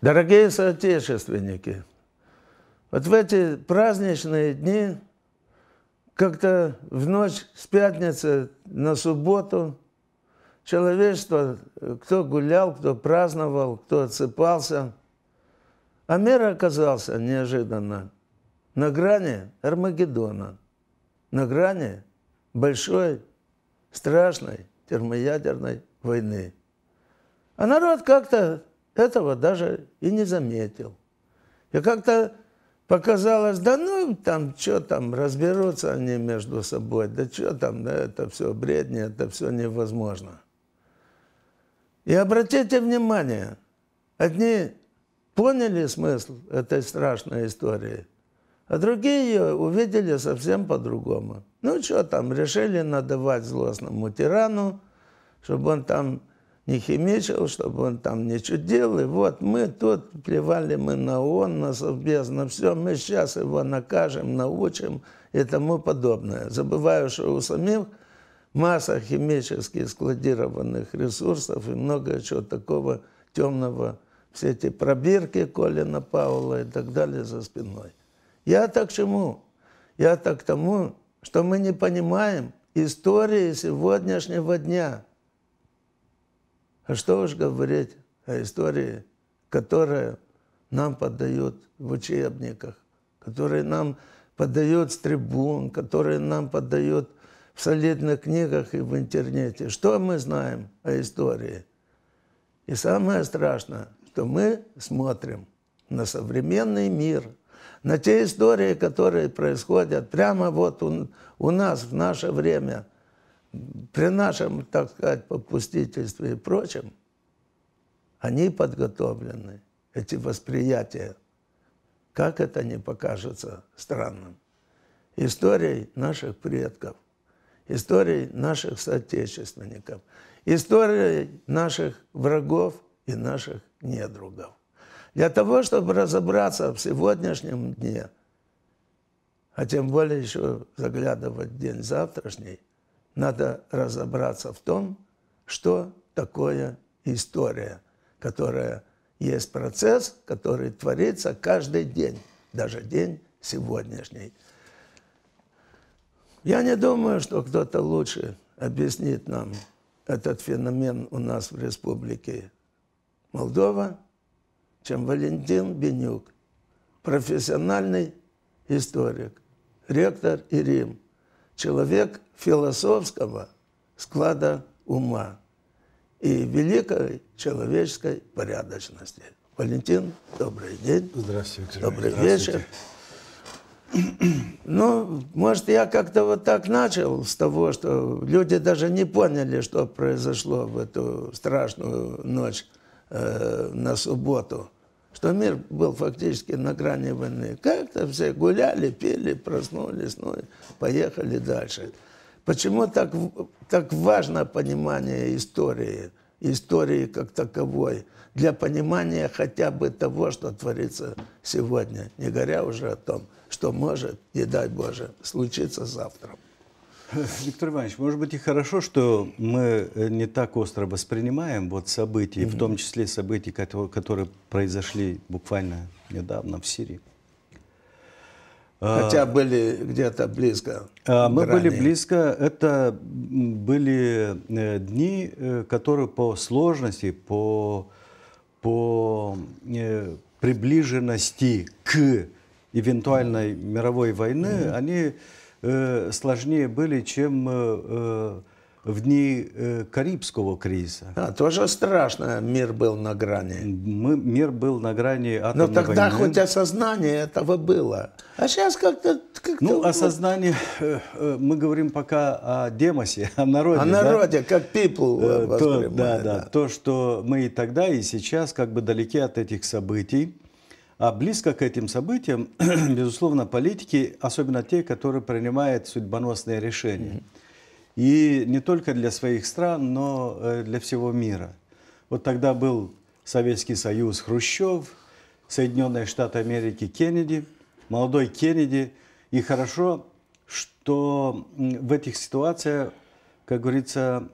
Дорогие соотечественники, вот в эти праздничные дни, как-то в ночь с пятницы на субботу, человечество, кто гулял, кто праздновал, кто отсыпался – а мир оказался неожиданно на грани Армагеддона, на грани большой, страшной термоядерной войны. А народ как-то этого даже и не заметил. И как-то показалось, да ну там, что там, разберутся они между собой, да что там, да это все бредни, это все невозможно. И обратите внимание, одни поняли смысл этой страшной истории, а другие ее увидели совсем по-другому. Ну что там, решили надавать злостному тирану, чтобы он там не химичил, чтобы он там не чудил. И вот мы тут плевали мы на ООН, на Совбез, на все. Мы сейчас его накажем, научим и тому подобное. Забываю, что у самих масса химически складированных ресурсов и много чего такого темного, все эти пробирки Колина Паула и так далее за спиной. Я так чему? Я так тому, что мы не понимаем истории сегодняшнего дня. А что уж говорить о истории, которая нам подают в учебниках, которые нам подают с трибун, которые нам подают в солидных книгах и в интернете. Что мы знаем о истории? И самое страшное, что мы смотрим на современный мир, на те истории, которые происходят прямо вот у, у нас в наше время, при нашем, так сказать, попустительстве и прочем, они подготовлены, эти восприятия. Как это не покажется странным? Историей наших предков, историей наших соотечественников, историей наших врагов – и наших недругов. Для того, чтобы разобраться в сегодняшнем дне, а тем более еще заглядывать в день завтрашний, надо разобраться в том, что такое история, которая есть процесс, который творится каждый день, даже день сегодняшний. Я не думаю, что кто-то лучше объяснит нам этот феномен у нас в республике Молдова, чем Валентин Бенюк, профессиональный историк, ректор и Рим, человек философского склада ума и великой человеческой порядочности. Валентин, добрый день. Здравствуйте, Виктор Добрый Здравствуйте. вечер. Ну, может, я как-то вот так начал с того, что люди даже не поняли, что произошло в эту страшную ночь Э, на субботу, что мир был фактически на грани войны. Как-то все гуляли, пили, проснулись, ну и поехали дальше. Почему так, так важно понимание истории, истории как таковой, для понимания хотя бы того, что творится сегодня, не говоря уже о том, что может, не дай Боже, случиться завтра. Виктор Иванович, может быть и хорошо, что мы э, не так остро воспринимаем вот события, mm-hmm. в том числе события, которые, произошли буквально недавно в Сирии. А, Хотя были где-то близко. А, мы были близко. Это были э, дни, э, которые по сложности, по, по приближенности к эвентуальной мировой войны, mm-hmm. они Э, сложнее были, чем э, э, в дни Карибского кризиса. А, тоже страшно, мир был на грани. Мы, мир был на грани атомной Но тогда войны. хоть осознание этого было. А сейчас как-то... Как ну, осознание, э, мы говорим пока о демосе, о народе. О народе, да? как people. Э, то, да, да, да, то, что мы и тогда, и сейчас как бы далеки от этих событий. А близко к этим событиям, безусловно, политики, особенно те, которые принимают судьбоносные решения. И не только для своих стран, но э, для всего мира. Вот тогда был Советский Союз Хрущев, Соединенные Штаты Америки Кеннеди, молодой Кеннеди. И хорошо, что в этих ситуациях, как говорится,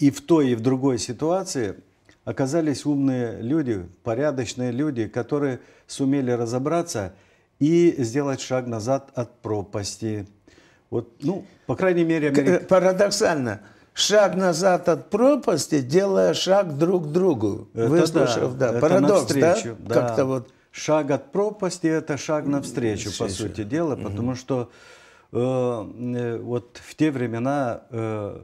и в той, и в другой ситуации – оказались умные люди, порядочные люди, которые сумели разобраться и сделать шаг назад от пропасти. Вот, ну, по крайней мере, э, Америка... Парадоксально. Шаг назад от пропасти, делая шаг друг к другу. Это Выслушав, да. да. Это Парадокс, да? да? Как-то вот... Шаг от пропасти – это шаг навстречу, Встречу. по сути дела, угу. потому что э, э, вот в те времена э,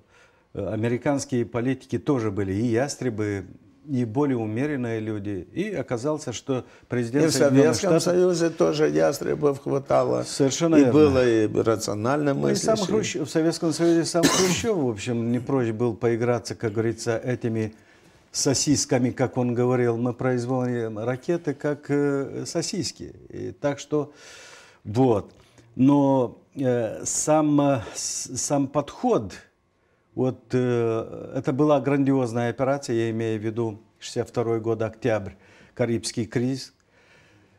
э, американские политики тоже были и ястребы, и более умеренные люди. И оказалось, что президент и в Советском Штатов... Союзе тоже ястребов хватало. Совершенно И верно. было и рационально мыслящие. Ну, и сам Хрущ... В Советском Союзе сам Хрущев, в общем, не прочь был поиграться, как говорится, этими сосисками, как он говорил. Мы производим ракеты как э, сосиски. И так что, вот. Но э, сам, э, сам подход вот э, это была грандиозная операция, я имею в виду 62 год, октябрь, Карибский кризис.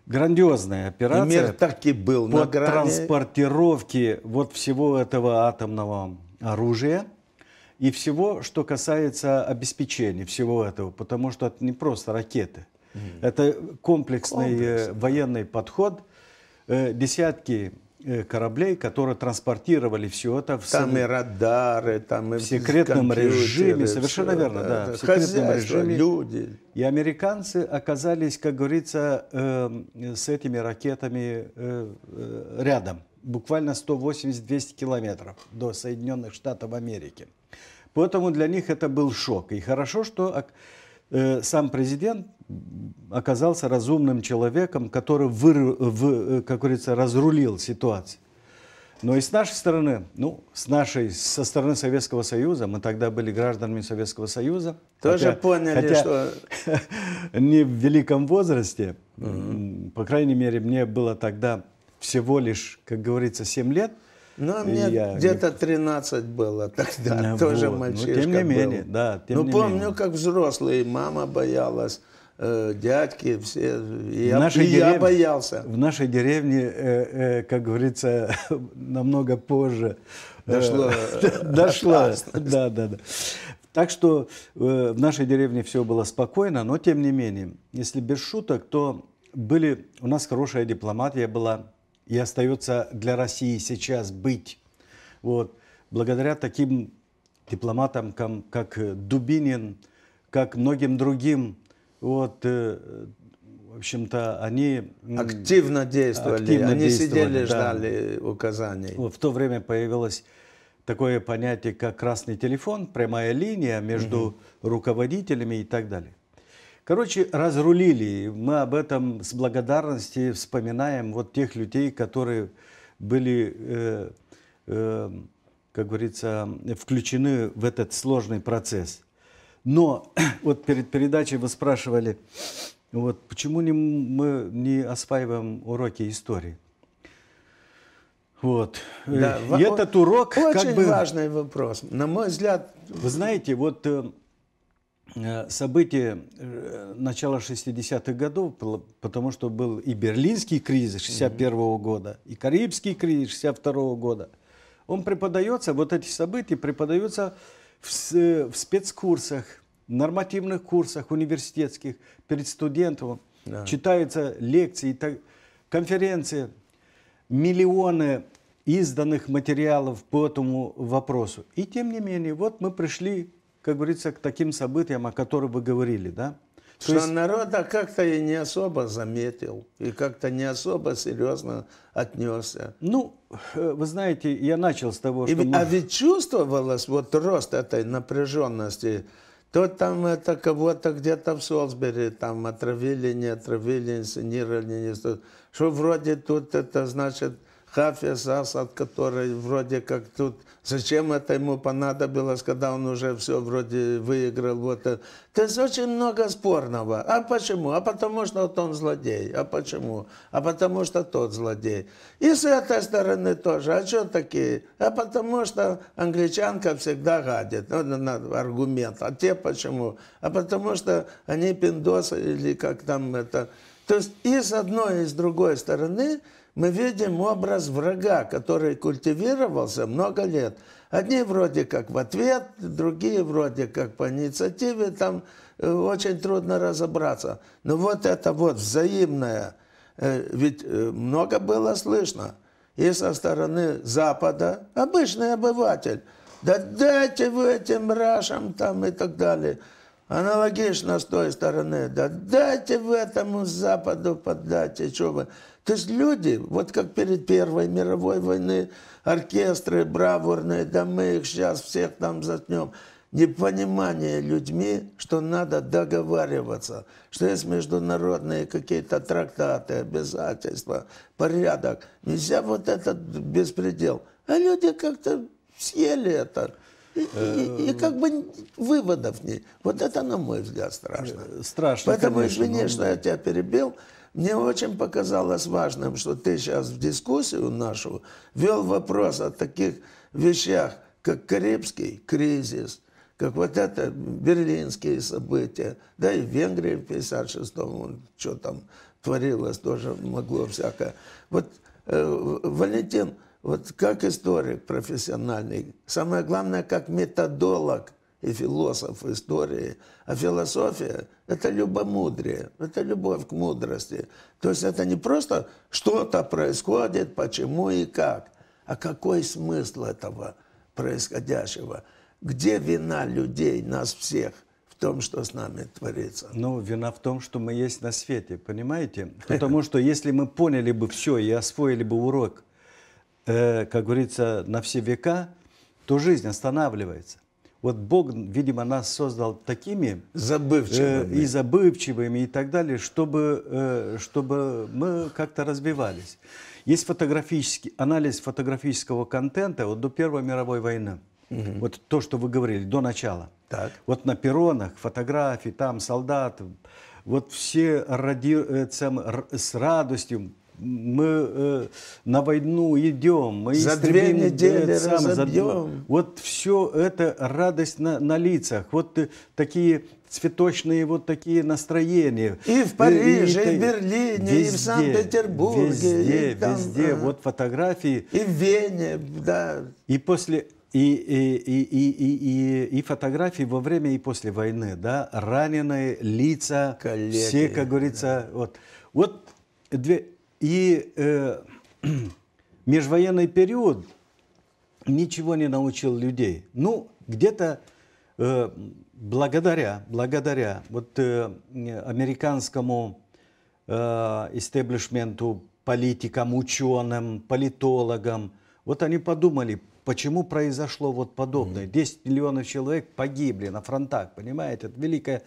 Грандиозная операция. И мир и был на грани. транспортировки вот всего этого атомного оружия и всего, что касается обеспечения всего этого, потому что это не просто ракеты. Mm. Это комплексный э, Комплекс, военный подход, э, десятки Э, кораблей, которые транспортировали все это в там и радары, там и в секретном режиме, совершенно все, верно, да, да в секретном режиме люди и американцы оказались, как говорится, э, с этими ракетами э, э рядом, буквально 180-200 километров до Соединенных Штатов Америки, поэтому для них это был шок и хорошо, что Э, сам президент оказался разумным человеком, который, выр, в, э, как говорится, разрулил ситуацию. Но и с нашей стороны, ну, с нашей, со стороны Советского Союза, мы тогда были гражданами Советского Союза. Тоже хотя, поняли, хотя, что... не в великом возрасте, угу. по крайней мере, мне было тогда всего лишь, как говорится, 7 лет – ну, мне я... где-то 13 было тогда, ну, тоже вот. мальчишка ну, тем не менее, был. да. Тем ну, не помню, менее. как взрослый, мама боялась, э, дядьки все, и, в я, нашей и дерев... я боялся. В нашей деревне, э, э, как говорится, намного позже э, дошло. Э, дошло, да, да, да. Так что э, в нашей деревне все было спокойно, но тем не менее, если без шуток, то были у нас хорошая дипломатия была, и остается для России сейчас быть. Вот. Благодаря таким дипломатам, как э, Дубинин, как многим другим, вот, э, в общем-то, они... Активно действовали, активно они действовали, сидели, да. ждали указаний. в то время появилось такое понятие, как красный телефон, прямая линия между угу. руководителями и так далее. Короче, разрулили. Мы об этом с благодарностью вспоминаем вот тех людей, которые были, э, э, как говорится, включены в этот сложный процесс. Но вот перед передачей вы спрашивали, вот почему не, мы не осваиваем уроки истории? Вот. Э, да, И этот урок... Очень как бы, важный вопрос. На мой взгляд... Вы знаете, вот э, Э, события э, начала 60-х годов, потому что был и берлинский кризис 61 -го года, и карибский кризис 62 -го года. Он преподается, вот эти события преподаются в, э, в спецкурсах, нормативных курсах университетских перед студентом. Да. Читаются лекции, конференции, миллионы изданных материалов по этому вопросу. И тем не менее, вот мы пришли как говорится, к таким событиям, о которых вы говорили, да? Что есть... народа как-то и не особо заметил, и как-то не особо серьезно отнесся. Ну, э, вы знаете, я начал с того, что... И, а мы... А ведь чувствовалось вот рост этой напряженности. То там это кого-то где-то в Солсбери там отравили, не отравили, инсценировали. Не... Что вроде тут это значит Хафиз Асад, который вроде как тут... Зачем это ему понадобилось, когда он уже все вроде выиграл? Вот. То есть очень много спорного. А почему? А потому что вот он злодей. А почему? А потому что тот злодей. И с этой стороны тоже. А что такие? А потому что англичанка всегда гадит. Ну, аргумент. А те почему? А потому что они пиндосы или как там это... То есть и с одной, и с другой стороны – мы видим образ врага, который культивировался много лет. Одни вроде как в ответ, другие вроде как по инициативе, там э, очень трудно разобраться. Но вот это вот взаимное, э, ведь э, много было слышно и со стороны Запада, обычный обыватель, да дайте вы этим рашам там и так далее. Аналогично с той стороны, да дайте вы этому Западу поддать, и что вы. То есть люди, вот как перед Первой мировой войны, оркестры бравурные, да мы их сейчас всех там затнем. Непонимание людьми, что надо договариваться, что есть международные какие-то трактаты, обязательства, порядок. Нельзя вот этот беспредел. А люди как-то съели это. И, и, и э, как бы выводов нет. Вот это, на мой взгляд, страшно. Э, страшно, Поэтому, конечно, извини, но... что я тебя перебил. Мне очень показалось важным, что ты сейчас в дискуссию нашу вел вопрос о таких вещах, как Карибский кризис, как вот это берлинские события, да и в Венгрии в 56-м, что там творилось, тоже могло всякое. Вот, э, Валентин, вот как историк профессиональный, самое главное, как методолог – и философ истории. А философия – это любомудрие, это любовь к мудрости. То есть это не просто что-то происходит, почему и как, а какой смысл этого происходящего. Где вина людей, нас всех, в том, что с нами творится? Ну, вина в том, что мы есть на свете, понимаете? Потому что если мы поняли бы все и освоили бы урок, э, как говорится, на все века, то жизнь останавливается. Вот Бог, видимо, нас создал такими э, забывчивыми. Э, и забывчивыми и так далее, чтобы, э, чтобы мы как-то развивались. Есть фотографический анализ фотографического контента вот до Первой мировой войны. Угу. Вот то, что вы говорили, до начала. Так. Вот на перронах, фотографии, там солдат, вот все ради, э, сам, с радостью мы э, на войну идем, мы за две недели сам, разобьем. За, вот все это радость на, на лицах, вот э, такие цветочные вот такие настроения. И в Париже, и, и, и в Берлине, везде, и в Санкт-Петербурге. Везде, там, везде, а, вот фотографии. И в Вене, да. И после и, и, и, и, и, и фотографии во время и после войны, да, раненые лица, Коллеги, все, как говорится, да. вот. Вот две, и э, межвоенный период ничего не научил людей. Ну, где-то э, благодаря, благодаря вот э, американскому э, истеблишменту, политикам, ученым, политологам. Вот они подумали, почему произошло вот подобное. 10 миллионов человек погибли на фронтах, понимаете? Это великая,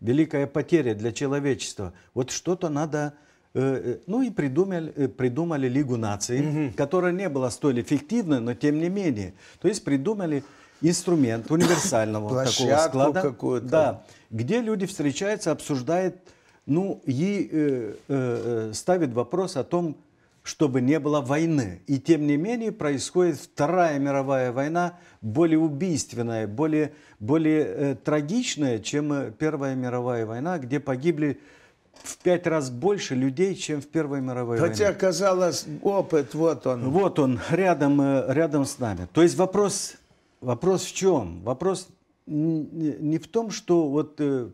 великая потеря для человечества. Вот что-то надо Э, э, ну и придумали, э, придумали Лигу наций, угу. которая не была столь эффективной, но тем не менее. То есть придумали инструмент универсального такого склада, Да, где люди встречаются, обсуждают, ну и э, э, ставят вопрос о том, чтобы не было войны. И тем не менее происходит Вторая мировая война, более убийственная, более, более э, трагичная, чем Первая мировая война, где погибли в пять раз больше людей, чем в Первой мировой войне. Хотя, казалось, опыт, вот он. Вот он, рядом, э, рядом с нами. То есть вопрос, вопрос в чем? Вопрос не в том, что вот э,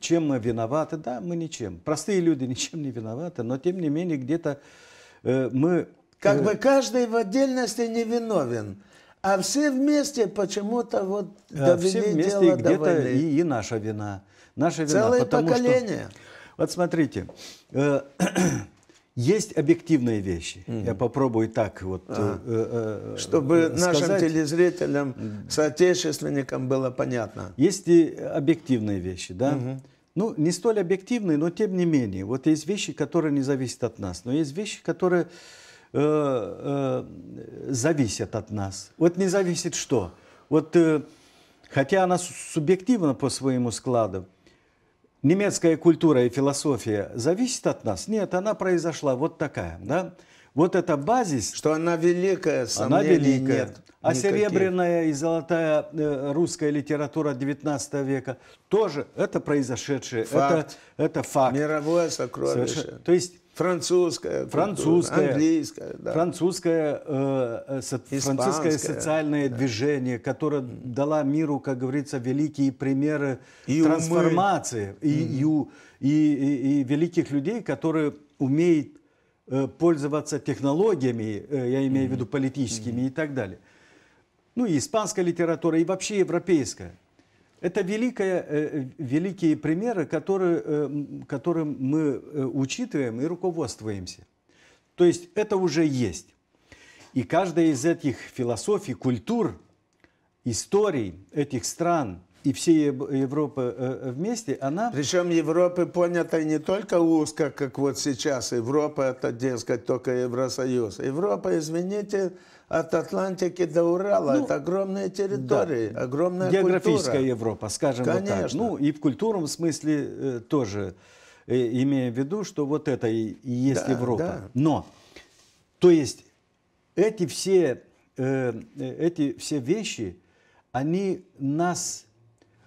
чем мы виноваты. Да, мы ничем. Простые люди ничем не виноваты, но тем не менее где-то э, мы... Как бы каждый в отдельности не виновен. А все вместе почему-то вот довели а все вместе дело где-то и, и наша вина. Наша вина Целое поколение. Что вот смотрите, э, есть объективные вещи. Угу. Я попробую так вот. А, э, э, э чтобы э, сказать. нашим телезрителям, соотечественникам было понятно. Есть и объективные вещи, да. Угу. Ну, не столь объективные, но тем не менее. Вот есть вещи, которые не зависят от нас, но есть вещи, которые э, э, зависят от нас. Вот не зависит что. Вот э, хотя она субъективна по своему складу, немецкая культура и философия зависит от нас? Нет, она произошла вот такая, да? Вот это базис. Что она великая, Она великая. Нет, а серебряная и золотая э, русская литература XIX века тоже это произошедшее. Факт. Это, это факт. Мировое сокровище. Совершенно. То есть Французская, французская, английская, да. французское, э, э, со, французское социальное да. движение, которое дала миру, как говорится, великие примеры и трансформации и, mm. и, и, и великих людей, которые умеют э, пользоваться технологиями, э, я имею mm. в виду политическими mm. и так далее. Ну и испанская литература, и вообще европейская. Это великое, э, великие примеры, которые, э, которым мы э, учитываем и руководствуемся. То есть это уже есть. И каждая из этих философий, культур, историй этих стран и всей Европы вместе, она... Причем Европы понята не только узко, как вот сейчас. Европа – это, дескать, только Евросоюз. Европа, извините, от Атлантики до Урала. Ну, это огромные территории, да. огромная Географическая культура. Европа, скажем вот так. Ну и в культурном смысле э, тоже, э, имея в виду, что вот это и, и есть да, Европа. Да. Но, то есть, эти все, э, эти все вещи, они нас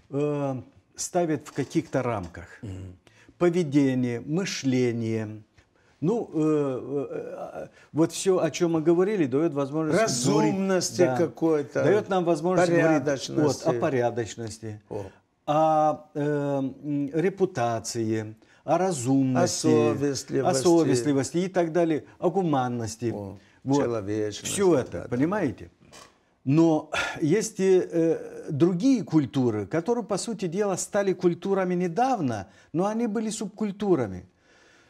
э, ставят в каких-то рамках. Mm -hmm. Поведение, мышление, ну, э, э, э вот все, о чем мы говорили, дает возможность... Разумности да. какой-то. Дает нам возможность говорить вот, о порядочности, о, о э, репутации, о разумности, о совестливости. о совестливости и так далее, о гуманности. О, вот. Человечности. Все это, да, понимаете? Но есть и э, другие культуры, которые, по сути дела, стали культурами недавно, но они были субкультурами.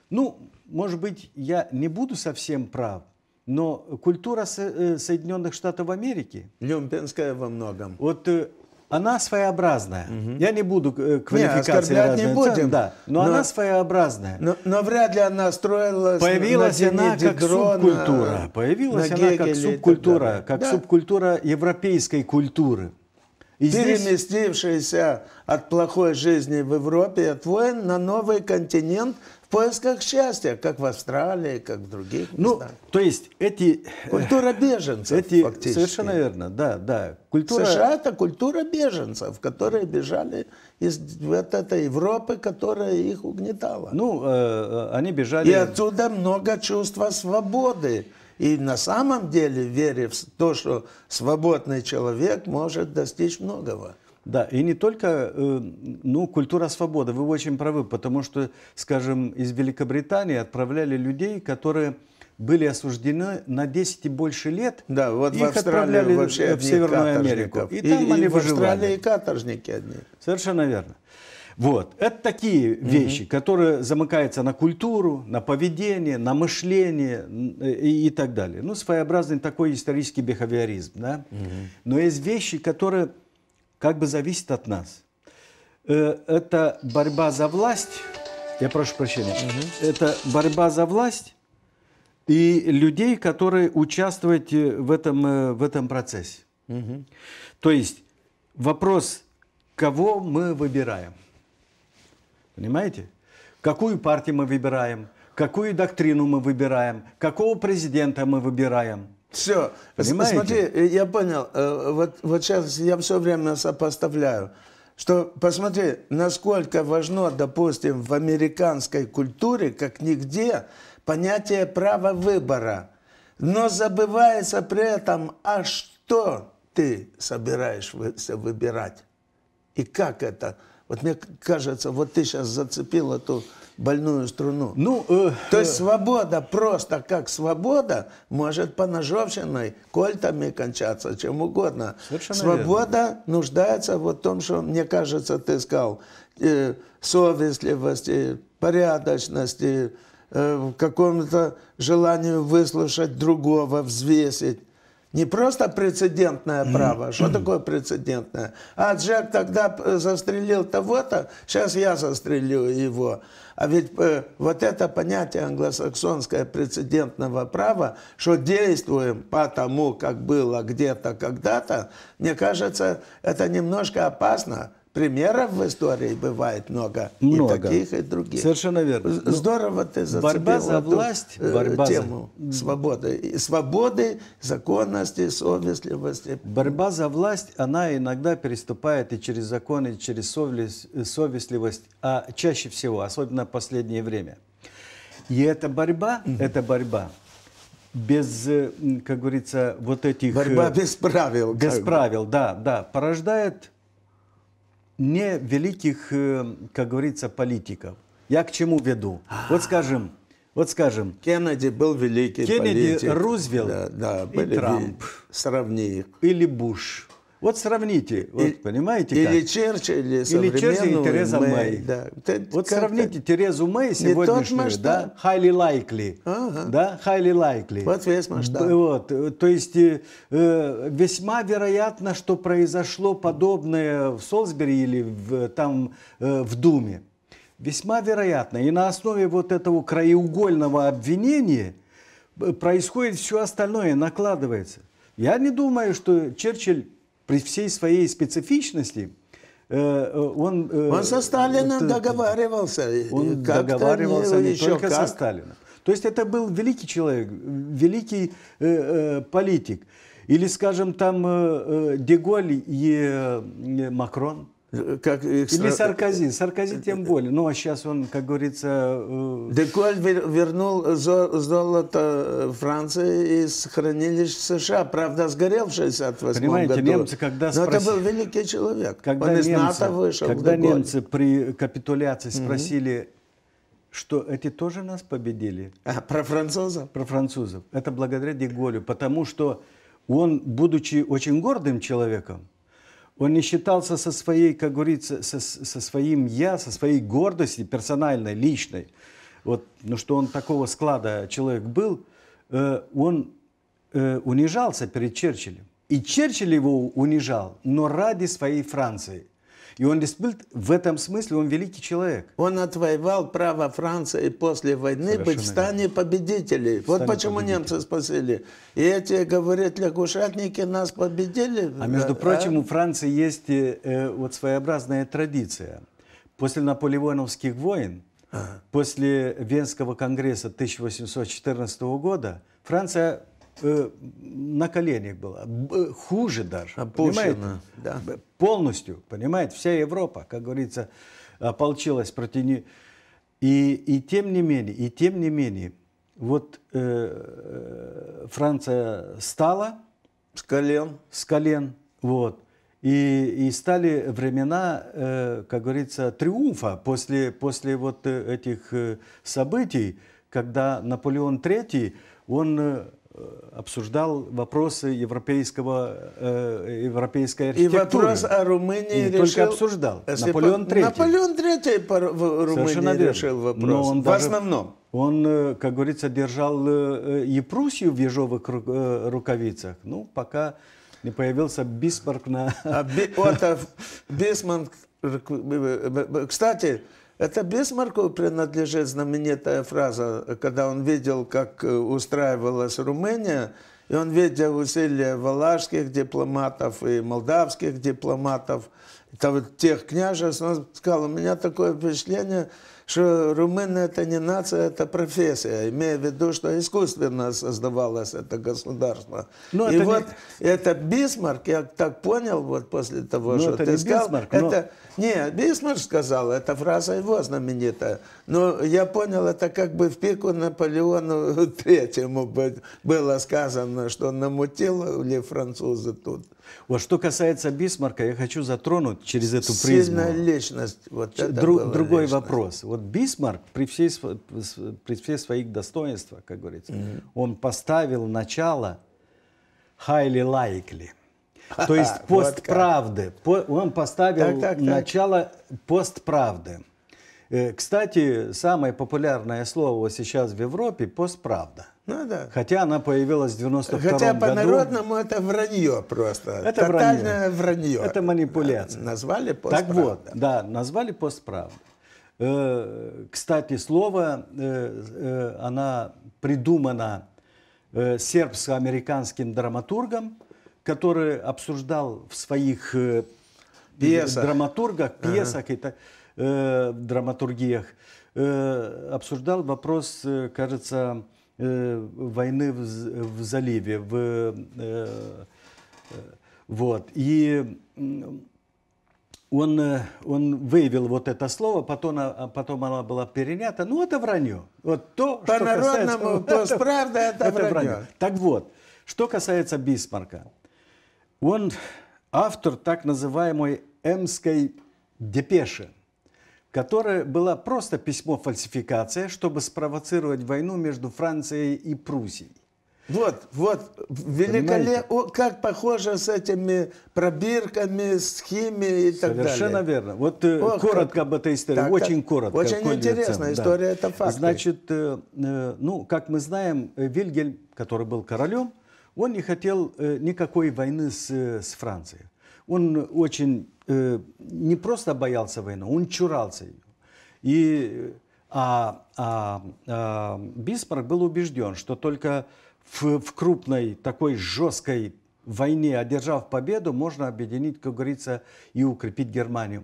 Ну, может быть, я не буду совсем прав, но культура э, Соединенных Штатов Америки... Люмпенская во многом. Вот э, она своеобразная. Угу. Я не буду э, квалификации Нет, разные, не будем, да, но, но она своеобразная. Но, но вряд ли она строилась появилась на она как Дидрона, субкультура, появилась она Гегеле, как субкультура, да. как да. субкультура европейской культуры. И переместившаяся здесь... от плохой жизни в Европе, от войн на новый континент поисках счастья, как в Австралии, как в других ну, местах. Ну, то есть эти... Э, культура беженцев, эти, фактически. Совершенно верно, да, да. Культура... США – это культура беженцев, которые бежали из вот этой Европы, которая их угнетала. Ну, э, э они бежали... И отсюда много чувства свободы. И на самом деле, веря в то, что свободный человек может достичь многого. Да, и не только, э, ну, культура свободы, вы очень правы, потому что, скажем, из Великобритании отправляли людей, которые были осуждены на 10 и больше лет. Да, вот их в отправляли вообще в Северную Америку. И, и там и, они и в Австралии каторжники одни. Совершенно верно. Вот, это такие угу. вещи, которые замыкаются на культуру, на поведение, на мышление э, и, и так далее. Ну, своеобразный такой исторический бихавиоризм, да. Угу. Но есть вещи, которые как бы зависит от нас. Э, это борьба за власть, я прошу прощения, угу. это борьба за власть и людей, которые участвуют э, в этом, э, в этом процессе. Угу. То есть вопрос, кого мы выбираем. Понимаете? Какую партию мы выбираем, какую доктрину мы выбираем, какого президента мы выбираем – все. Понимаете? Смотри, э, я понял. Э, вот, вот сейчас я все время сопоставляю. Что, посмотри, насколько важно, допустим, в американской культуре, как нигде, понятие права выбора. Но забывается при этом, а что ты собираешься выбирать? И как это? Вот мне кажется, вот ты сейчас зацепил эту больную струну. Ну, э, То есть э. свобода просто как свобода может по ножовщиной, кольтами кончаться, чем угодно. Совершенно свобода верно. нуждается вот в том, что, мне кажется, ты сказал, э, совестливости, порядочности, э, в каком-то желании выслушать другого, взвесить. Не просто прецедентное право. Что такое прецедентное? А Джек тогда э, застрелил того-то, сейчас я застрелю его. А ведь э, вот это понятие англосаксонское прецедентного права, что действуем по тому, как было где-то когда-то, мне кажется, это немножко опасно примеров в истории бывает много. много. И таких, и других. Совершенно верно. Ну, здорово ты зацепил борьба за власть, э, борьба тему за... свободы. И свободы, законности, совестливости. Борьба за власть, она иногда переступает и через законы, и через совестливость, а чаще всего, особенно в последнее время. И эта борьба, mm -hmm. эта борьба без, э, как говорится, вот этих... Борьба э, без правил. Без правил, да, да. Порождает не великих, э, как говорится, политиков. Я к чему веду? Вот а. скажем, вот скажем. Кеннеди был великий Кеннеди, политик. Рузвельт да, да, и Трамп. Сравни их. Или Буш. Вот сравните, и, вот понимаете Или как? Черчилль, или Черчилль и Тереза Мэй. Мэй. Да. Это, вот сравните это? Терезу Мэй сегодняшнюю, да, highly likely, ага. да, highly likely. Вот весь масштаб. Вот, э, то есть э, э, весьма вероятно, что произошло подобное в Солсбери или в, там э, в Думе. Весьма вероятно. И на основе вот этого краеугольного обвинения э, происходит все остальное, накладывается. Я не думаю, что Черчилль при всей своей специфичности э, э, он, э, он со Сталином это, договаривался. Он договаривался не, не только как. со Сталином. То есть это был великий человек, великий э, э, политик. Или, скажем, там э, Деголь и э, Макрон. Э, как, э, Или Саркози. Саркози тем э, более. Ну, а сейчас он, как говорится... Э... Деколь вернул золото Франции из хранилищ США. Правда, сгорел в 68 Понимаете, году. немцы когда спросили... Но это был великий человек. Когда он немцы, из НАТО вышел. Когда немцы при капитуляции спросили, угу. что эти тоже нас победили. А, про французов? Про французов. Это благодаря Деголю. Потому что он, будучи очень гордым человеком, он не считался со своей, как говорится, со, со своим «я», со своей гордостью персональной, личной. Вот, ну, что он такого склада человек был, э, он э, унижался перед Черчиллем. И Черчилль его унижал, но ради своей Франции – и он Деспельт в этом смысле, он великий человек. Он отвоевал право Франции после войны Совершенно быть в стане верно. победителей. В вот стане почему победителей. немцы спасили. И эти, говорят, лягушатники нас победили. А между прочим, а? у Франции есть э, э, вот своеобразная традиция. После наполеоновских войн, ага. после Венского конгресса 1814 года, Франция Э, на коленях была. хуже даже. Опущена, да. Полностью, понимает вся Европа, как говорится, ополчилась против нее. И, и тем не менее, и тем не менее, вот э, Франция стала с колен, с колен, вот, и, и стали времена, э, как говорится, триумфа после после вот э, этих э, событий, когда Наполеон III он Э, обсуждал вопросы европейского, э, европейской архитектуры. И вопрос о Румынии и решил... только обсуждал. Если Наполеон III. Наполеон III по Румынии Совершенно решил вопрос. Но он в даже, основном. Он, э, как говорится, держал э, и в ежовых рукавицах. Ну, пока не появился Бисмарк на... А би, вот, а, Бисмарк... Кстати, это Бисмарку принадлежит знаменитая фраза, когда он видел, как э, устраивалась Румыния, и он, видя усилия валашских дипломатов и молдавских дипломатов, тех княжеств, он сказал, у меня такое впечатление – что румыны это не нация, это а профессия. имею в виду, что искусственно создавалось это государство. Но и это вот не... это Бисмарк, я так понял, вот после того, но ну, что ну. это ты не сказал. Бисмарк, но... это... Не, Бисмарк сказал, это фраза его знаменитая. Но ну, я понял, это как бы в пику Наполеону Третьему было сказано, что намутило ли французы тут. Вот что касается Бисмарка, я хочу затронуть через эту Сильная призму. Сильная личность. Вот Друг, другой личность. вопрос вот Бисмарк при, всей, при всех своих достоинствах, как говорится, mm-hmm. он поставил начало highly likely. То есть постправды. Он поставил так, так, начало постправды. Э, кстати, самое популярное слово сейчас в Европе – постправда. Ну да. Хотя она появилась в 92 году. Хотя по-народному это вранье просто. Это Тотальное вранье. вранье. Это манипуляция. Назвали постправда. Так вот, да, назвали постправду. Э, кстати, слово, э, э, она придумана сербско-американским драматургом, который обсуждал в своих пьесах. драматургах, пьесах ага. и так, драматургиях, обсуждал вопрос, кажется, войны в, в заливе. В, вот. И он, э, он выявил вот это слово, потом, а потом оно было перенято. Ну, это вранье. Вот то, По что народному, касается... правда, это, это вранье. вранье. Так вот, что касается Бисмарка. Он автор так называемой «Эмской депеши», которая была просто письмо-фальсификация, чтобы спровоцировать войну между Францией и Пруссией. Вот, вот, великолепно, как похоже с этими пробирками, с химией и так Совершенно далее. Совершенно верно. Вот э, Ох, коротко как... об этой истории, так, очень так, коротко. Очень интересная лицам, история, это факт. Значит, э, э, ну, как мы знаем, Вильгельм, который был королем, он не хотел никакой войны с, с Францией. Он очень не просто боялся войны, он чурался ее. И, а, а, а Бисмарк был убежден, что только в, в крупной такой жесткой войне, одержав победу, можно объединить, как говорится, и укрепить Германию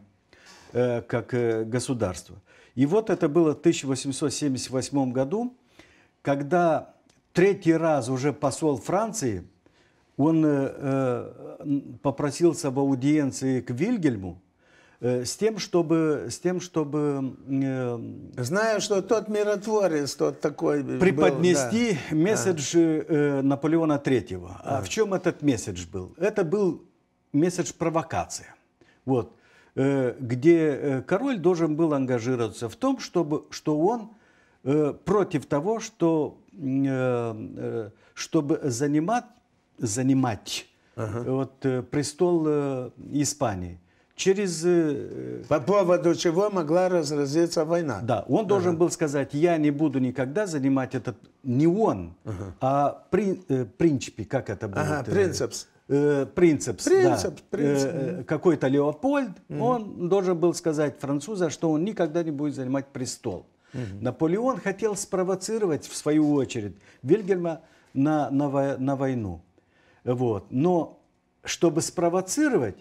э, как э, государство. И вот это было в 1878 году, когда третий раз уже посол Франции, он э, э попросился в аудиенции к Вильгельму, Э, с тем, чтобы... С тем, чтобы э, Знаю, что тот миротворец, тот такой... Преподнести был, да. месседж а. Наполеона Третьего. А. а в чем этот месседж был? Это был месседж провокации Вот. Э, где э, король должен был ангажироваться в том, чтобы, что он э, против того, что, э, чтобы занимать, занимать ага. вот, престол Испании – через... Э, По поводу чего могла разразиться война. Да, он должен ага. был сказать, я не буду никогда занимать этот... Не он, ага. а при, э, принципе, как это будет? Ага, принципс. Э, принципс, э, принцип, да. принцип. Э, э, какой-то Леопольд, угу. он должен был сказать француза, что он никогда не будет занимать престол. Угу. Наполеон хотел спровоцировать, в свою очередь, Вильгельма на, на, на войну. Вот. Но чтобы спровоцировать,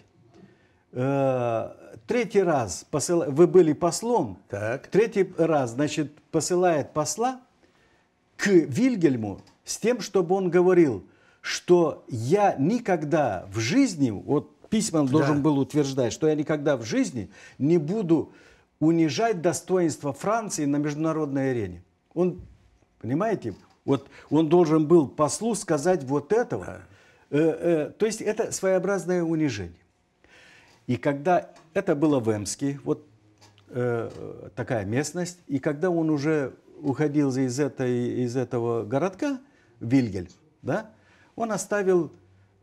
Э, третий раз посыл... вы были послом, так. третий раз, значит, посылает посла к Вильгельму с тем, чтобы он говорил, что я никогда в жизни, вот письма он да. должен был утверждать, что я никогда в жизни не буду унижать достоинство Франции на международной арене. Он, понимаете, вот он должен был послу сказать вот этого. Да. Э, э, то есть это своеобразное унижение. И когда это было в Эмске, вот э, такая местность, и когда он уже уходил из, этой, из этого городка, Вильгель, да, он оставил,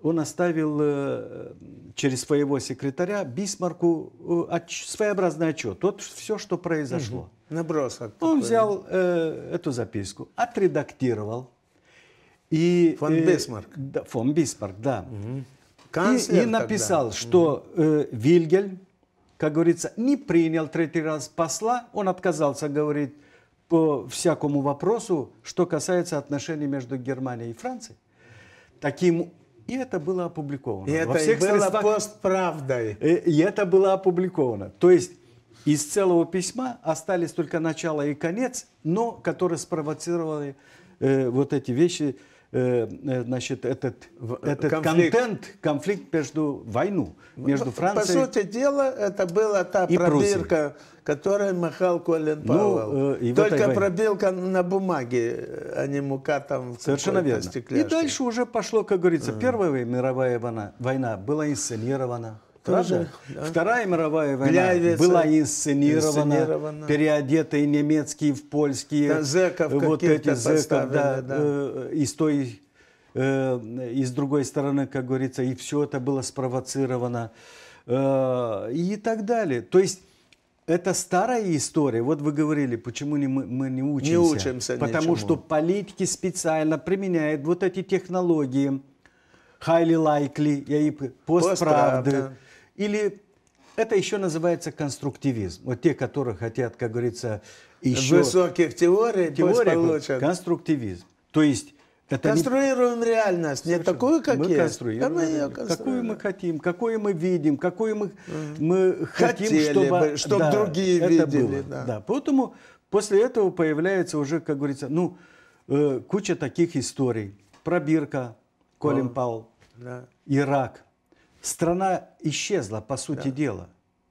он оставил э, через своего секретаря Бисмарку э, отч, своеобразный отчет. Вот все, что произошло. Угу. Набросок. Он такой. взял э, эту записку, отредактировал. И, фон э, Бисмарк. да, фон Бисмарк, да. Угу. Канцлер и, и написал, тогда. что э, Вильгельм, как говорится, не принял третий раз посла, он отказался говорить по всякому вопросу, что касается отношений между Германией и Францией. Таким и это было опубликовано. И это всех было средствах... постправдой. Э, и это было опубликовано. То есть из целого письма остались только начало и конец, но которые спровоцировали э, вот эти вещи, Э, э, значит, этот, э, этот конфликт. контент, конфликт между войну, ну, между Францией... По сути дела, это была та и пробирка, Пруссией. которой махал Колин ну, Пауэлл. э, Только пробилка на бумаге, а не мука там в Совершенно верно. Стекляшке. И дальше уже пошло, как говорится, Первая мировая война, война была инсценирована. Правда? да. Вторая мировая война Глявица, была инсценирована, инсценирована, переодетые немецкие в польские. Да, зэков э, вот эти зэков, да, да. Э, э, из той, э, и с другой стороны, как говорится, и все это было спровоцировано. Э, и так далее. То есть это старая история. Вот вы говорили, почему не мы, мы не учимся. Не учимся Потому ничему. что политики специально применяют вот эти технологии highly likely, я и постправды. Постправда. Или это еще называется конструктивизм. Вот те, которые хотят, как говорится, еще... Высоких теорий, теорий получат. Конструктивизм. То есть это конструируем не... реальность, Совершенно. не такую, как мы есть. Конструируем, а мы ее конструируем. Какую мы хотим, какую мы видим, какую мы, mm. мы хотим, Хотели чтобы, бы, чтобы да, другие это видели. Было. Да. Да. Поэтому после этого появляется уже, как говорится, ну, э, куча таких историй. Пробирка, Колин oh. Паул, да. Ирак страна исчезла, по сути да. дела.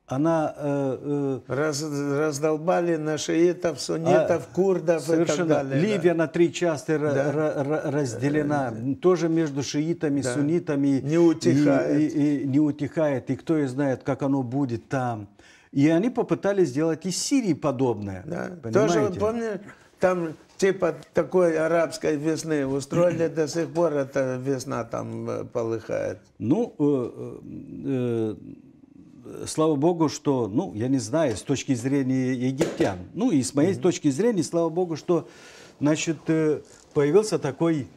Она... Э, э, Раз, раздолбали на шиитов, суннитов, а, курдов совершенно. и так далее. Ливия да. на три части да. разделена. Э, да. Тоже между шиитами, да. суннитами. Не утихает. И, и, и, не утихает. И кто и знает, как оно будет там. И они попытались сделать из Сирии подобное. Да. Понимаете? Тоже, помню, там типа такой арабской весны устроили, до сих пор эта весна там э, полыхает. Ну, э, э, э, слава богу, что, ну, я не знаю, с точки зрения египтян, ну и с моей mm-hmm. точки зрения, слава богу, что, значит, э, появился такой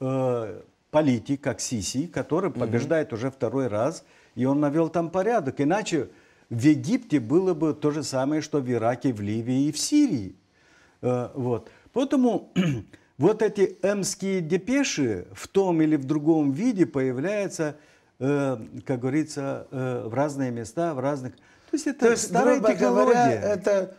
э, политик, как Сиси, который побеждает mm-hmm. уже второй раз, и он навел там порядок, иначе в Египте было бы то же самое, что в Ираке, в Ливии и в Сирии. Вот. Поэтому вот эти эмские депеши в том или в другом виде появляются, э, как говорится, э, в разные места, в разных... То есть это То есть, старая грубо технология. Говоря, это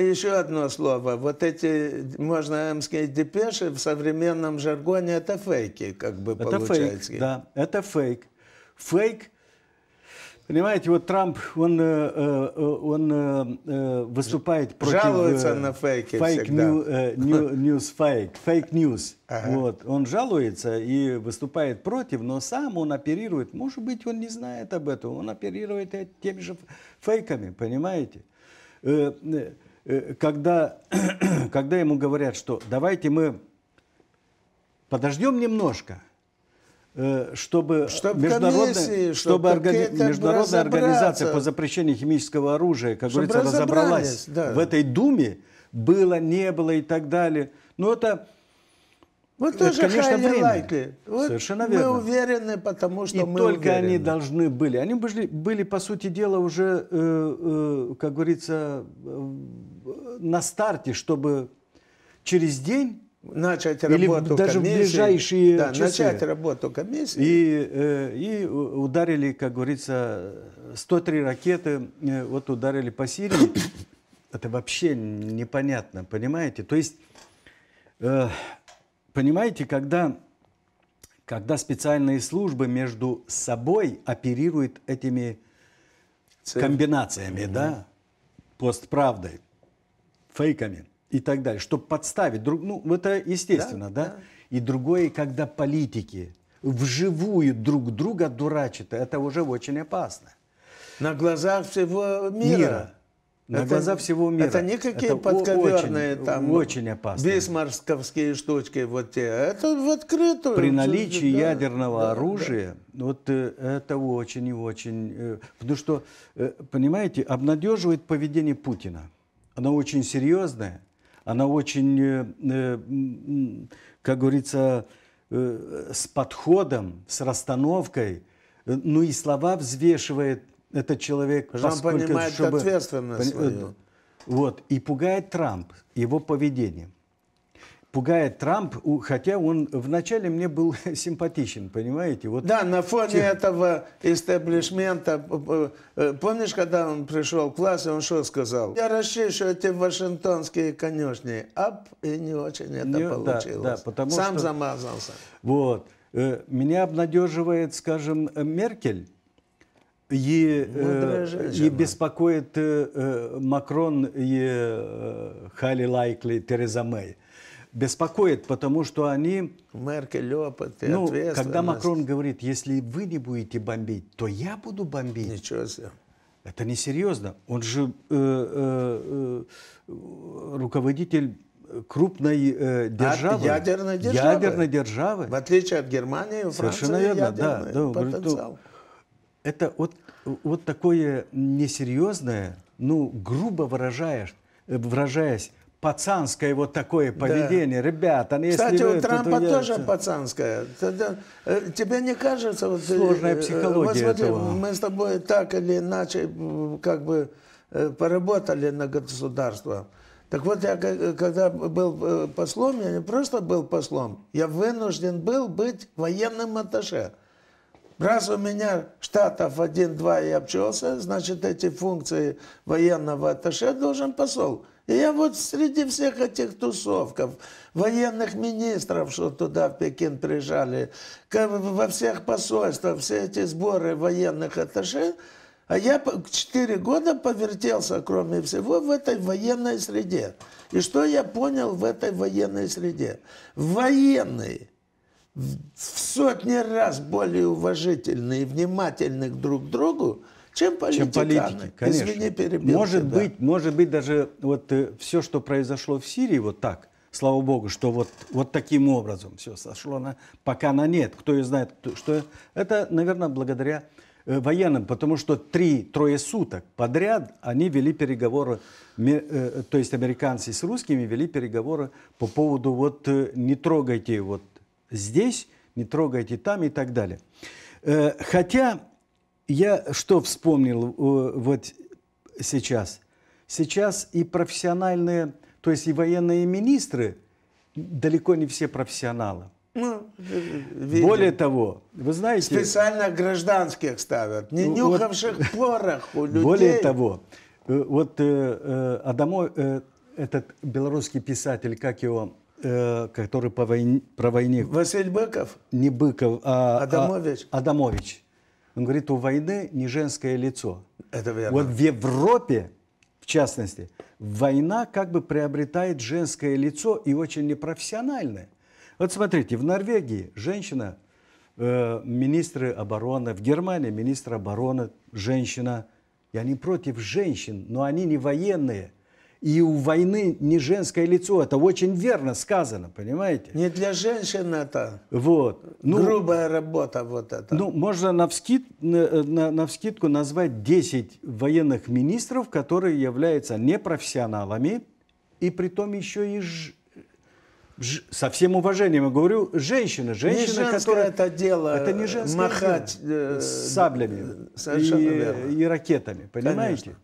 еще одно слово. Вот эти, можно эмские депеши в современном жаргоне, это фейки, как бы это получается. Фейк, да, это фейк. Фейк – Понимаете, вот Трамп, он, э, э, он э, выступает против... Жалуется на фейки фейк news фейк, фейк ньюс. Вот. Он жалуется и выступает против, но сам он оперирует, может быть, он не знает об этом, он оперирует теми же фейками, понимаете? Когда, когда ему говорят, что давайте мы подождем немножко, Э, чтобы, чтобы, международная, комиссии, чтобы органи- международная организация по запрещению химического оружия, как чтобы говорится, разобралась да. в этой думе, было, не было и так далее. Но ну, это, вот это тоже конечно, время. Вот Совершенно верно. Мы уверены, потому что и мы только уверены. они должны были. Они были, были, по сути дела, уже, э, э, как говорится, э, э на старте, чтобы через день начать Или работу даже комиссии, в ближайшие да, часы. начать работу комиссии. И, э, и ударили, как говорится, 103 ракеты э, вот ударили по Сирии. Это вообще непонятно, понимаете? То есть, э, понимаете, когда, когда специальные службы между собой оперируют этими Цель. комбинациями, угу. да, постправдой, фейками – и так далее, чтобы подставить друг, ну это естественно, да? да? да. И другое, когда политики вживую друг друга дурачат, это уже очень опасно. На глазах всего мира. мира. На это, глаза всего мира. Это никакие это подковерные очень, там очень опасные. бисмарсковские штучки вот те. Это в открытую. При наличии да, ядерного да, оружия да. вот э, это очень и очень... Э, потому что, э, понимаете, обнадеживает поведение Путина. Оно очень серьезное она очень, э, э, как говорится, э, с подходом, с расстановкой, ну и слова взвешивает этот человек. Он понимает чтобы... ответственность свою. Вот, и пугает Трамп его поведением пугает Трамп, хотя он вначале мне был симпатичен, понимаете? Вот да, на фоне те... этого истеблишмента, э, помнишь, когда он пришел в класс, он что сказал? Я расчищу эти вашингтонские конюшни. Ап, и не очень это не, получилось. Да, да, потому Сам что... замазался. Вот. Э, меня обнадеживает, скажем, э, Меркель. И, и беспокоит э, Макрон и э, Хали Лайкли Тереза Мэй беспокоит, потому что они... Меркель, опыт и ну, Когда Макрон говорит, если вы не будете бомбить, то я буду бомбить. Ничего себе. Это несерьезно. Он же э, э, э, руководитель крупной э, державы. От ядерной державы. Ядерной державы. В отличие от Германии, у Франции Совершенно верно, да, да, потенциал. Это вот, вот такое несерьезное, ну, грубо э, выражаясь, выражаясь, пацанское вот такое поведение. Ну, да. Ребят, они Кстати, если у Трампа то, тоже делаете... пацанское. тебе не кажется... Вот, э, Сложная э, психология вот, смотри, этого. Мы с тобой так или иначе как бы э, поработали на государство. Так вот, я когда был послом, я не просто был послом, я вынужден был быть военным атташе. Раз у меня штатов один-два и обчелся, значит, эти функции военного атташе должен посол – я вот среди всех этих тусовков, военных министров, что туда в Пекин приезжали, во всех посольствах, все эти сборы военных атташе, а я четыре года повертелся, кроме всего, в этой военной среде. И что я понял в этой военной среде? Военные в сотни раз более уважительны и внимательны друг к другу, чем политики. политики, конечно. Извини, перебил может тебя. быть, может быть даже вот э, все, что произошло в Сирии, вот так. Слава богу, что вот вот таким образом все сошло на пока на нет. Кто ее знает, кто, что это, наверное, благодаря э, военным, потому что три трое суток подряд они вели переговоры, э, то есть американцы с русскими вели переговоры по поводу вот э, не трогайте вот здесь, не трогайте там и так далее. Э, хотя я что вспомнил э, вот сейчас? Сейчас и профессиональные, то есть и военные министры далеко не все профессионалы. Ну, Более того, вы знаете... Специально гражданских ставят, не нюхавших вот, порох у людей. Более того, э, вот э, э, Адамо, э, этот белорусский писатель, как его, э, который по войне, про войне... Василь Быков? Не Быков, а... Адамович? А, Адамович. Он говорит, у войны не женское лицо. Это верно. Вот в Европе, в частности, война как бы приобретает женское лицо и очень непрофессиональное. Вот смотрите, в Норвегии женщина э, министры обороны, в Германии министр обороны женщина. Я не против женщин, но они не военные. И у войны не женское лицо. Это очень верно сказано, понимаете? Не для женщин это. Вот. Ну, грубая работа вот это. Ну, можно на, на, навскидку назвать 10 военных министров, которые являются непрофессионалами, и при том еще и ж, ж, со всем уважением я говорю, женщины. Женщины, не которые... это дело. Это не женское Махать дело. Э, саблями и, и ракетами, понимаете? Конечно.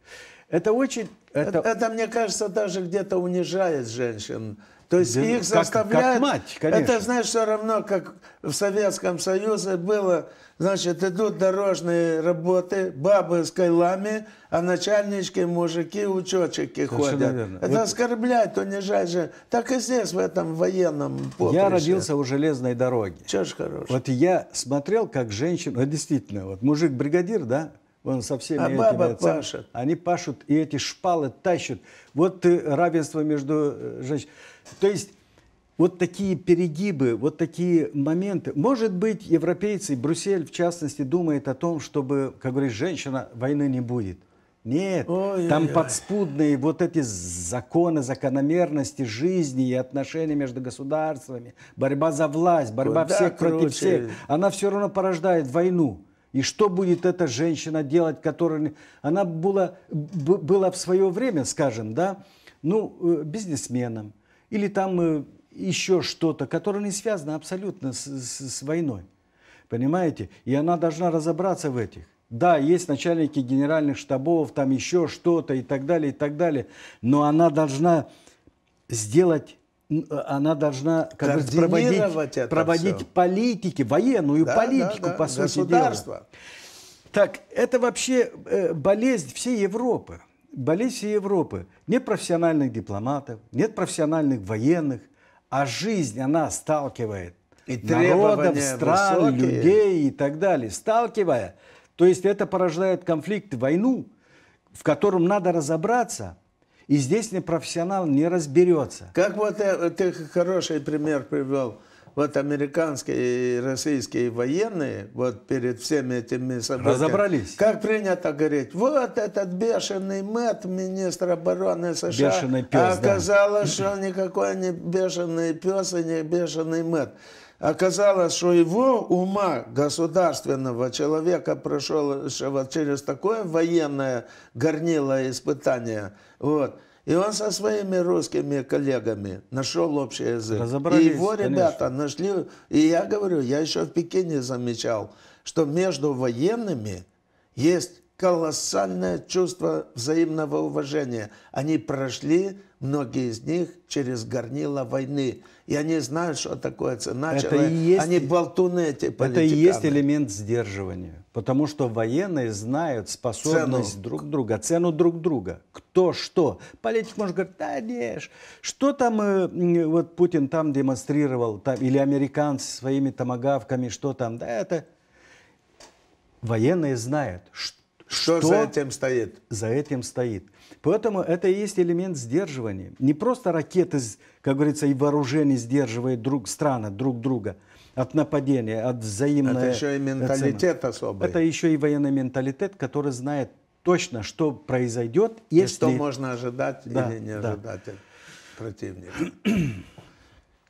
Это очень... Это, это, это мне кажется, даже где-то унижает женщин. То есть да, их заставляют... Как, как мать, конечно. Это, знаешь, все равно, как в Советском Союзе было, значит, идут дорожные работы, бабы с кайлами, а начальнички, мужики, учетчики ходят. Верно. Это вот... оскорбляет, унижает же. Так и здесь, в этом военном поприще. Я родился у железной дороги. Чего ж хорошего. Вот я смотрел, как женщина... Вот действительно, вот мужик-бригадир, да, Вон со всеми а этими баба отцами. пашет. Они пашут, и эти шпалы тащат. Вот э, равенство между э, женщинами. То есть вот такие перегибы, вот такие моменты. Может быть, европейцы, Брюссель в частности, думает о том, чтобы, как говорится, женщина, войны не будет. Нет, Ой-ой-ой. там подспудные вот эти законы, закономерности жизни и отношения между государствами, борьба за власть, борьба Куда всех против всех, она все равно порождает войну. И что будет эта женщина делать, которая... Она была, была в свое время, скажем, да, ну, э, бизнесменом. Или там э, еще что-то, которое не связано абсолютно с, с, с войной. Понимаете? И она должна разобраться в этих. Да, есть начальники генеральных штабов, там еще что-то и так далее, и так далее. Но она должна сделать Э, она должна проводить, проводить политики, военную да, политику, да, да, по сути дела. Так, это вообще э, болезнь всей Европы. Болезнь всей Европы. Нет профессиональных дипломатов, нет профессиональных военных, а жизнь, она сталкивает и народов, стран, высокие. людей и так далее. Сталкивая, то есть это порождает конфликт, войну, в котором надо разобраться – и здесь не профессионал не разберется. Как э, вот ты хороший пример привел. Вот американские и российские военные вот перед всеми этими событиями. Разобрались. Как принято говорить, вот этот бешеный мэт министр обороны США. Бешеный пес, а оказалось, да. что никакой не бешеный пес и не бешеный мэт. Оказалось, что его ума государственного человека, прошедшего через такое военное горнило испытание, вот, и он со своими русскими коллегами нашел общий язык. И его ребята конечно. нашли, и я говорю, я еще в Пекине замечал, что между военными есть колоссальное чувство взаимного уважения. Они прошли, многие из них, через горнило войны. И они знают, что такое цена. Это и есть, они болтуны эти политиканы. Это и есть элемент сдерживания. Потому что военные знают способность цену. друг друга, цену друг друга. Кто что. Политик может говорить, да, не, что там э, вот Путин там демонстрировал, там, или американцы своими томогавками, что там, да, это... Военные знают, что что, что за этим стоит? За этим стоит. Поэтому это и есть элемент сдерживания. Не просто ракеты, как говорится, и вооружение сдерживает друг, страны друг друга от нападения, от взаимного. Это еще и менталитет цена. особый. Это еще и военный менталитет, который знает точно, что произойдет, если... И что можно ожидать да, или не да. ожидать от противника.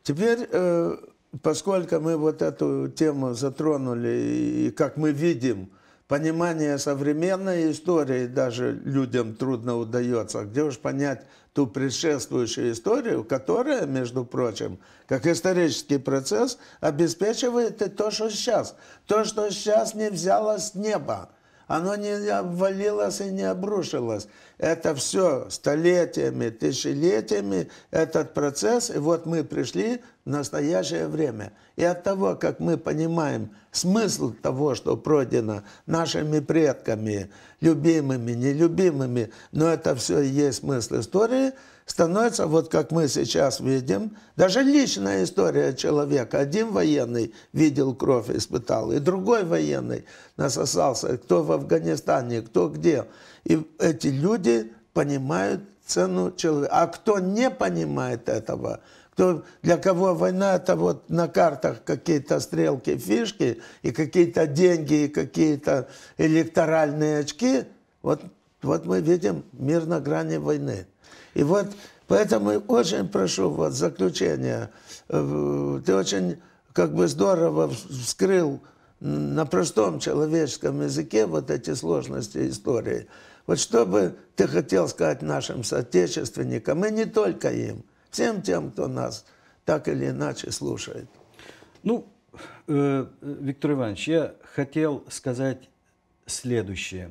Теперь, э, поскольку мы вот эту тему затронули, и как мы видим, понимание современной истории даже людям трудно удается. Где уж понять ту предшествующую историю, которая, между прочим, как исторический процесс, обеспечивает и то, что сейчас. То, что сейчас не взялось с неба – оно не обвалилось и не обрушилось. Это все столетиями, тысячелетиями этот процесс, и вот мы пришли в настоящее время. И от того, как мы понимаем смысл того, что пройдено нашими предками, любимыми, нелюбимыми, но это все и есть смысл истории – становится, вот как мы сейчас видим, даже личная история человека. Один военный видел кровь, испытал, и другой военный насосался, кто в Афганистане, кто где. И эти люди понимают цену человека. А кто не понимает этого, кто, для кого война это вот на картах какие-то стрелки, фишки и какие-то деньги, и какие-то электоральные очки, вот, вот мы видим мир на грани войны. И вот поэтому очень прошу, вот заключение, э, ты очень как бы здорово вскрыл на простом человеческом языке вот эти сложности истории. Вот что бы ты хотел сказать нашим соотечественникам, и не только им, всем тем, кто нас так или иначе слушает? Ну, э, Виктор Иванович, я хотел сказать следующее.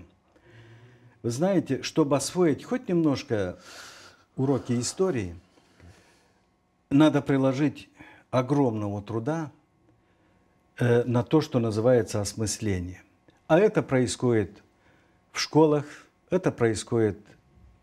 Вы знаете, чтобы освоить хоть немножко уроки истории надо приложить огромного труда э, на то, что называется осмысление. А это происходит в школах, это происходит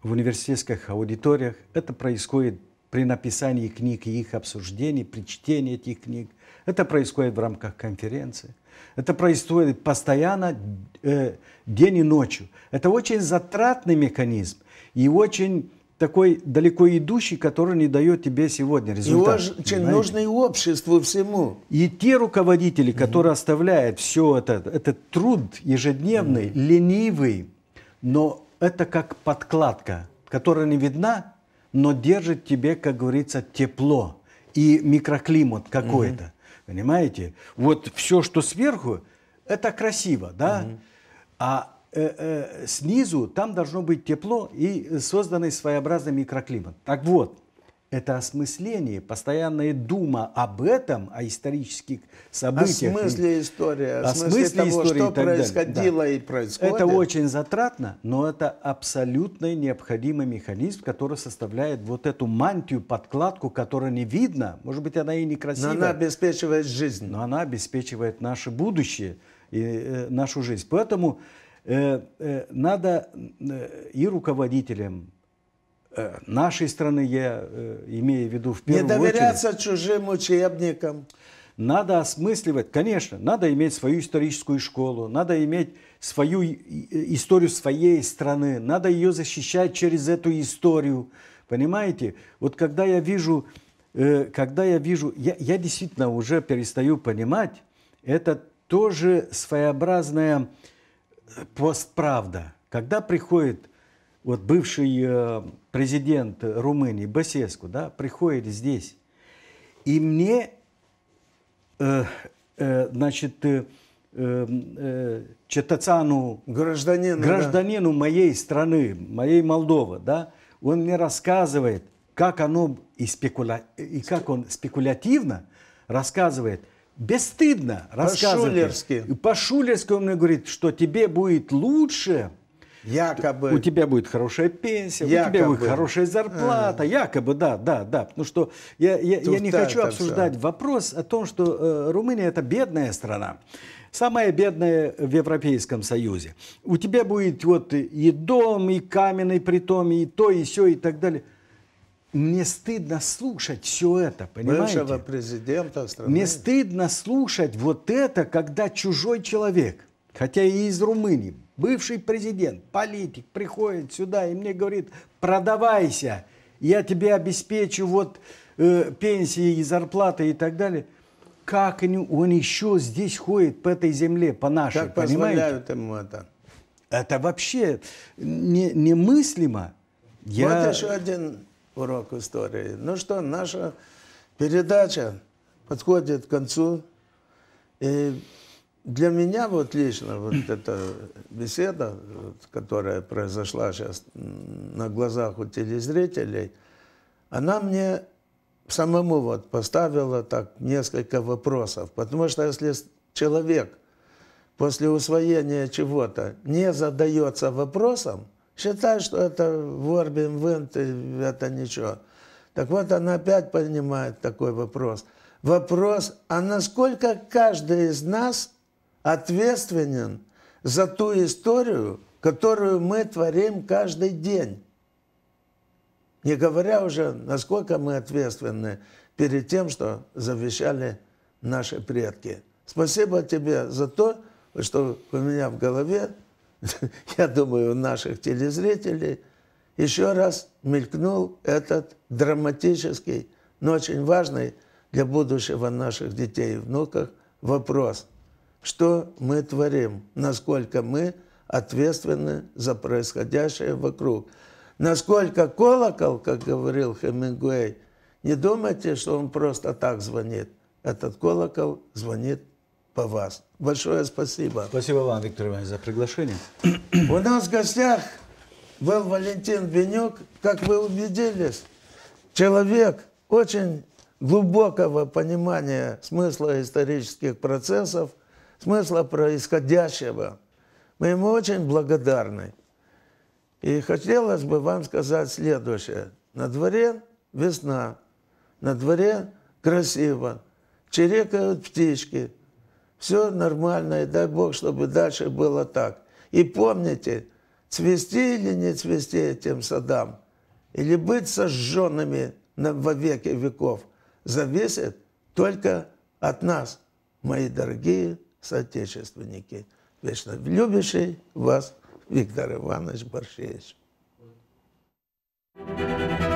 в университетских аудиториях, это происходит при написании книг и их обсуждении, при чтении этих книг. Это происходит в рамках конференции. Это происходит постоянно, э, день и ночью. Это очень затратный механизм и очень такой далеко идущий, который не дает тебе сегодня результат. Его же нужно и обществу всему. И те руководители, которые оставляют все это, этот труд ежедневный, mm ленивый, но это как подкладка, которая не видна, но держит тебе, как говорится, тепло и микроклимат какой-то. mm Понимаете? Вот все, что сверху, это красиво, да? mm А Э, э, снизу там должно быть тепло и созданный своеобразный микроклимат. Так вот, это осмысление, постоянная дума об этом, о исторических событиях. О смысле истории, о, о смысле, смысле того, что и происходило Да. и происходит. Это очень затратно, но это абсолютно необходимый механизм, который составляет вот эту мантию, подкладку, которая не видно. Может быть, она и некрасивая. Но она обеспечивает жизнь. Но она обеспечивает наше будущее и э, нашу жизнь. Поэтому... Э, э, надо э, и руководителям нашей страны, я имею в виду в первую очередь... Не доверяться очередь, чужим учебникам. Надо осмысливать, конечно, надо иметь свою историческую школу, надо иметь свою историю своей страны, надо ее защищать через эту историю. Понимаете? Вот когда я вижу, когда я вижу, я, я действительно уже перестаю понимать, это тоже своеобразная постправда. Когда приходит вот бывший э, президент Румынии Басеску, да, приходит здесь, и мне, э, э, значит, э, э, э Четацану, гражданину, гражданину да. моей страны, моей Молдовы, да, он мне рассказывает, как оно и, спекуля... и как он спекулятивно рассказывает – бесстыдно рассказывать. По-шулерски. по он мне говорит, что тебе будет лучше, Якобы. У тебя будет хорошая пенсия, якобы. у тебя будет хорошая зарплата, а. якобы, да, да, да. Потому что я, я, я не хочу обсуждать та. вопрос о том, что э, Румыния это бедная страна, самая бедная в Европейском Союзе. У тебя будет вот и дом, и каменный притом, и то, и все, и так далее мне стыдно слушать все это, понимаете? Бывшего президента страны. Мне стыдно слушать вот это, когда чужой человек, хотя и из Румынии, бывший президент, политик, приходит сюда и мне говорит, продавайся, я тебе обеспечу вот э, пенсии и зарплаты и так далее. Как он еще здесь ходит по этой земле, по нашей, как понимаете? Как ему это? Это вообще не, немыслимо. Я... Вот еще один урок истории. Ну что, наша передача подходит к концу. И для меня вот лично вот эта беседа, вот, которая произошла сейчас на глазах у телезрителей, она мне самому вот поставила так несколько вопросов. Потому что если человек после усвоения чего-то не задается вопросом, Считает, что это ворбин, винт, это ничего. Так вот, она опять поднимает такой вопрос. Вопрос, а насколько каждый из нас ответственен за ту историю, которую мы творим каждый день? Не говоря уже, насколько мы ответственны перед тем, что завещали наши предки. Спасибо тебе за то, что у меня в голове я думаю, у наших телезрителей, еще раз мелькнул этот драматический, но очень важный для будущего наших детей и внуков вопрос. Что мы творим? Насколько мы ответственны за происходящее вокруг? Насколько колокол, как говорил Хемингуэй, не думайте, что он просто так звонит. Этот колокол звонит по вас. Большое спасибо. Спасибо вам, Виктор Иванович, за приглашение. У нас в гостях был Валентин Бенюк. Как вы убедились, человек очень глубокого понимания смысла исторических процессов, смысла происходящего. Мы ему очень благодарны. И хотелось бы вам сказать следующее. На дворе весна, на дворе красиво, чирикают птички – все нормально, и дай Бог, чтобы дальше было так. И помните, цвести или не цвести этим садам, или быть сожженными во веки веков, зависит только от нас, мои дорогие соотечественники. Вечно любящий вас Виктор Иванович Борщевич. Thank you.